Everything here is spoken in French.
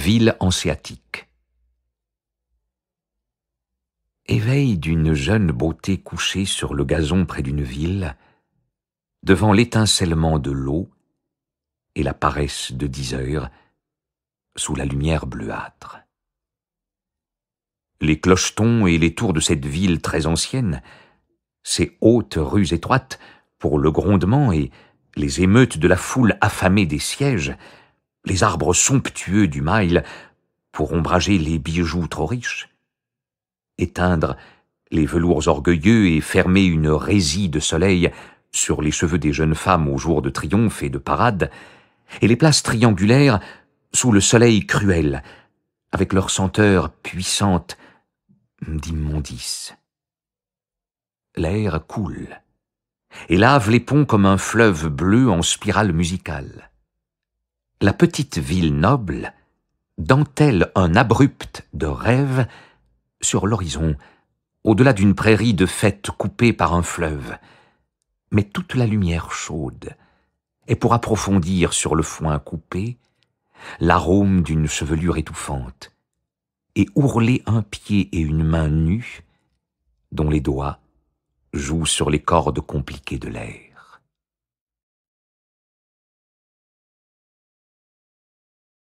ville hanséatique. Éveil d'une jeune beauté couchée sur le gazon près d'une ville, devant l'étincellement de l'eau et la paresse de dix heures, sous la lumière bleuâtre. Les clochetons et les tours de cette ville très ancienne, ces hautes rues étroites pour le grondement et les émeutes de la foule affamée des sièges, les arbres somptueux du Mail pour ombrager les bijoux trop riches, éteindre les velours orgueilleux et fermer une résie de soleil sur les cheveux des jeunes femmes aux jours de triomphe et de parade, et les places triangulaires sous le soleil cruel, avec leur senteur puissante d'immondice. L'air coule et lave les ponts comme un fleuve bleu en spirale musicale la petite ville noble dentelle un abrupt de rêve sur l'horizon, au-delà d'une prairie de fête coupée par un fleuve. Mais toute la lumière chaude, et pour approfondir sur le foin coupé, l'arôme d'une chevelure étouffante, et ourler un pied et une main nue, dont les doigts jouent sur les cordes compliquées de l'air.